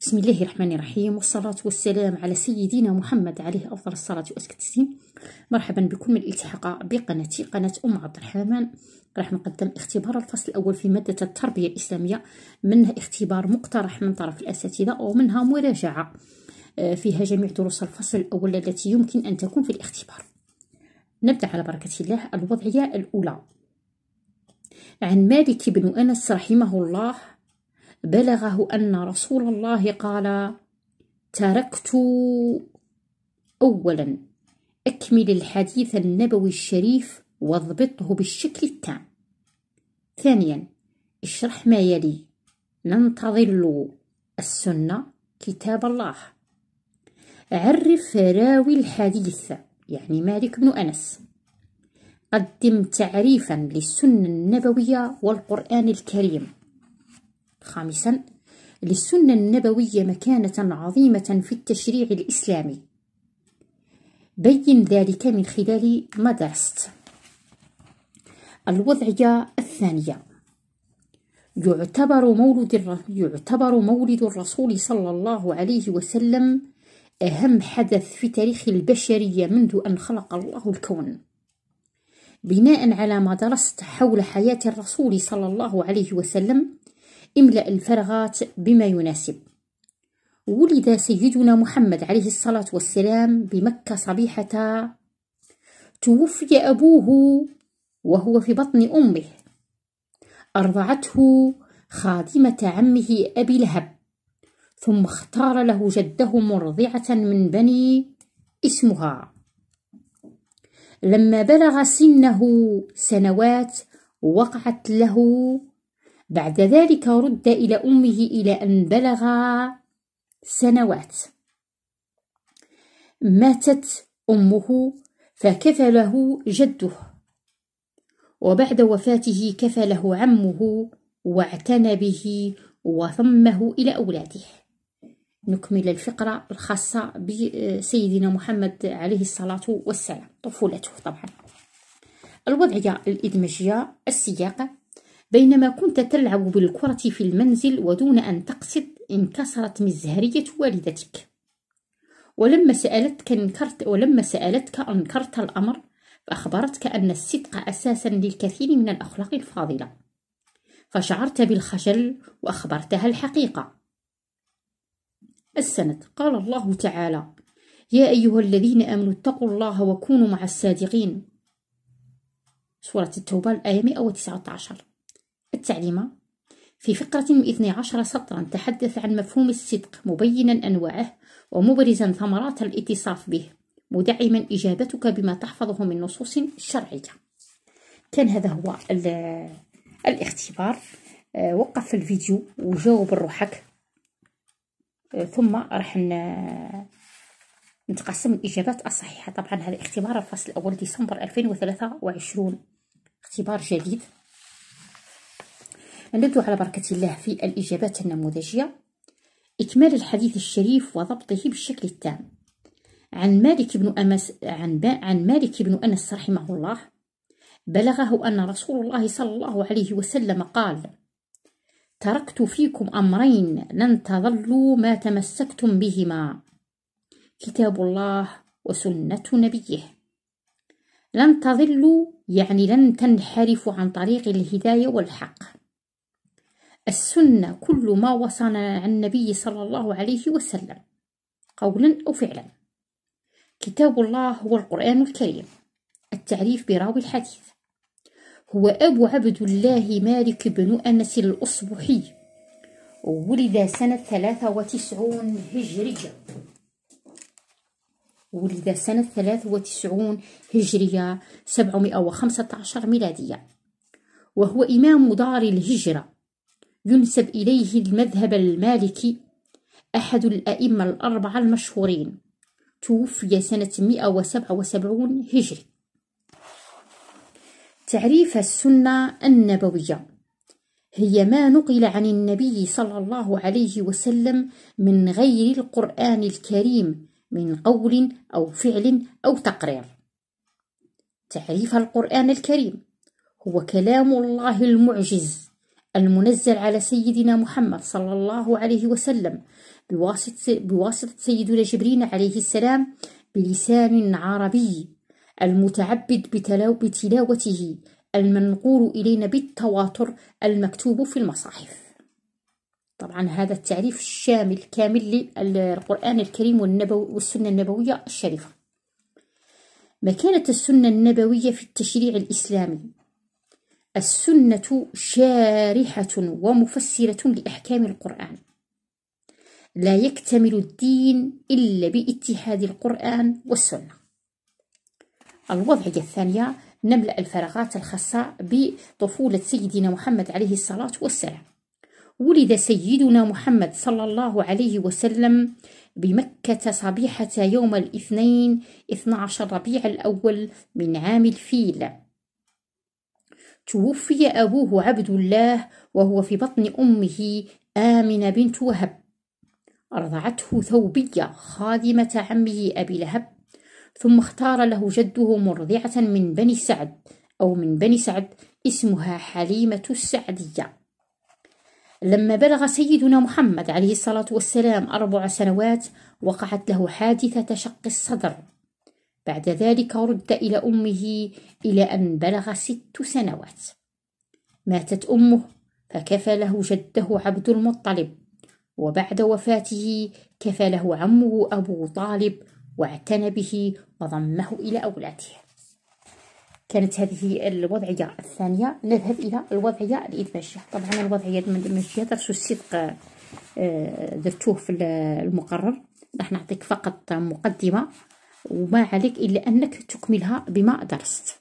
بسم الله الرحمن الرحيم والصلاة والسلام على سيدنا محمد عليه أفضل الصلاة وأزكى التسليم مرحبا بكم من الالتحاق بقناتي قناة أم عبد الرحمن راح نقدم اختبار الفصل الأول في مادة التربية الإسلامية منها اختبار مقترح من طرف الأساتذة ومنها مراجعة آه، فيها جميع دروس الفصل الأول التي يمكن أن تكون في الاختبار نبدأ على بركة الله الوضعية الأولى عن مالك بن أنس رحمه الله بلغه أن رسول الله قال تركت أولا أكمل الحديث النبوي الشريف واضبطه بالشكل التام ثانيا اشرح ما يلي ننتظر السنة كتاب الله عرف راوي الحديث يعني مالك بن أنس قدم تعريفا للسنة النبوية والقرآن الكريم خامسا للسنة النبوية مكانة عظيمة في التشريع الإسلامي بين ذلك من خلال مدرسة الوضعية الثانية يعتبر مولد يعتبر مولد الرسول صلى الله عليه وسلم أهم حدث في تاريخ البشرية منذ أن خلق الله الكون بناء على ما درست حول حياة الرسول صلى الله عليه وسلم املأ الفراغات بما يناسب ولد سيدنا محمد عليه الصلاة والسلام بمكة صبيحة توفي أبوه وهو في بطن أمه أرضعته خادمة عمه أبي لهب ثم اختار له جده مرضعة من بني اسمها لما بلغ سنه سنوات وقعت له بعد ذلك رد إلى أمه إلى أن بلغ سنوات ماتت أمه فكفله جده وبعد وفاته كفله عمه واعتنى به وثمه إلى أولاده نكمل الفقرة الخاصة بسيدنا محمد عليه الصلاة والسلام طفولته طبعا الوضعية الإدمجية السياق بينما كنت تلعب بالكرة في المنزل ودون أن تقصد انكسرت مزهرية والدتك ولما سألتك انكرت ولما سألتك أنكرت الأمر فأخبرتك أن الصدق أساسا للكثير من الأخلاق الفاضلة فشعرت بالخجل وأخبرتها الحقيقة السند قال الله تعالى يا أيها الذين آمنوا اتقوا الله وكونوا مع الصادقين سورة التوبة الآية 119 التعليمة في فقرة من 12 سطرا تحدث عن مفهوم الصدق مبينا أنواعه ومبرزا ثمرات الاتصاف به مدعما إجابتك بما تحفظه من نصوص شرعية كان هذا هو الاختبار آه، وقف الفيديو وجاوب روحك آه، ثم راح نتقسم الإجابات الصحيحة طبعا هذا اختبار الفصل الأول ديسمبر 2023 اختبار جديد ندعو على بركة الله في الإجابات النموذجية إكمال الحديث الشريف وضبطه بالشكل التام عن مالك بن أنس عن, عن مالك بن أنس رحمه الله بلغه أن رسول الله صلى الله عليه وسلم قال تركت فيكم أمرين لن تظلوا ما تمسكتم بهما كتاب الله وسنة نبيه لن تظلوا يعني لن تنحرفوا عن طريق الهداية والحق السنة كل ما وصل عن النبي صلى الله عليه وسلم قولا أو فعلا كتاب الله هو القرآن الكريم التعريف براوي الحديث هو أبو عبد الله مالك بن أنس الأصبحي ولد سنة ثلاثة وتسعون هجرية ولد سنة ثلاثة وتسعون هجرية سبعمائة وخمسة عشر ميلادية وهو إمام دار الهجرة ينسب إليه المذهب المالكي أحد الأئمة الأربعة المشهورين توفي سنة 177 هجري تعريف السنة النبوية هي ما نقل عن النبي صلى الله عليه وسلم من غير القرآن الكريم من قول أو فعل أو تقرير تعريف القرآن الكريم هو كلام الله المعجز المنزل على سيدنا محمد صلى الله عليه وسلم بواسطة, بواسطة سيدنا جبريل عليه السلام بلسان عربي المتعبد بتلاوته المنقول إلينا بالتواتر المكتوب في المصاحف طبعا هذا التعريف الشامل كامل للقرآن الكريم والنبو والسنة النبوية الشريفة مكانة السنة النبوية في التشريع الإسلامي السنة شارحة ومفسرة لأحكام القرآن لا يكتمل الدين إلا باتحاد القرآن والسنة الوضعية الثانية نملأ الفراغات الخاصة بطفولة سيدنا محمد عليه الصلاة والسلام ولد سيدنا محمد صلى الله عليه وسلم بمكة صبيحة يوم الاثنين 12 ربيع الأول من عام الفيل توفي أبوه عبد الله وهو في بطن أمه آمنة بنت وهب أرضعته ثوبية خادمة عمه أبي لهب ثم اختار له جده مرضعة من بني سعد أو من بني سعد اسمها حليمة السعدية لما بلغ سيدنا محمد عليه الصلاة والسلام أربع سنوات وقعت له حادثة شق الصدر بعد ذلك رد إلى أمه إلى أن بلغ ست سنوات ماتت أمه فكفله جده عبد المطلب وبعد وفاته كفله عمه أبو طالب واعتنى به وضمه إلى أولاده كانت هذه الوضعية الثانية نذهب إلى الوضعية الإدماجية طبعا الوضعية الإدماجية درسوا الصدق آه، درتوه في المقرر راح نعطيك فقط مقدمة وما عليك إلا أنك تكملها بما درست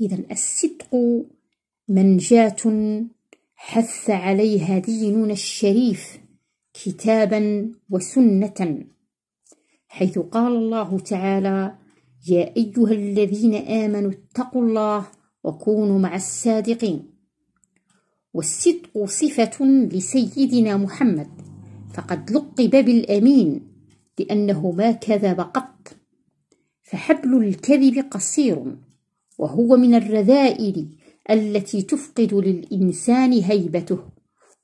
إذا الصدق منجاة حث عليها ديننا الشريف كتابا وسنة حيث قال الله تعالى يا أيها الذين آمنوا اتقوا الله وكونوا مع الصادقين والصدق صفة لسيدنا محمد فقد لقب بالأمين لأنه ما كذب قط فحبل الكذب قصير وهو من الرذائل التي تفقد للإنسان هيبته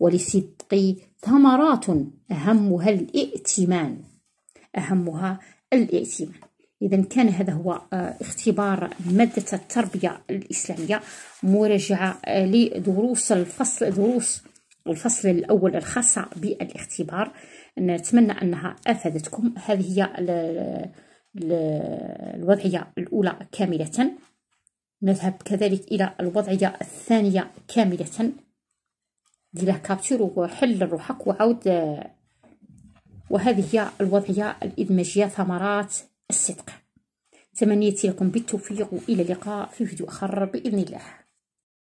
وللصدق ثمرات أهمها الائتمان أهمها الائتمان إذا كان هذا هو آه، اختبار مادة التربية الإسلامية مراجعة لدروس الفصل دروس الفصل الأول الخاصة بالاختبار نتمنى انها افادتكم هذه هي ال ال الوضعيه الاولى كامله نذهب كذلك الى الوضعيه الثانيه كامله دير كابتشور وحل روحك وعاود وهذه هي الوضعيه الادماجيه ثمرات الصدق تمنيتي لكم بالتوفيق والى اللقاء في فيديو اخر باذن الله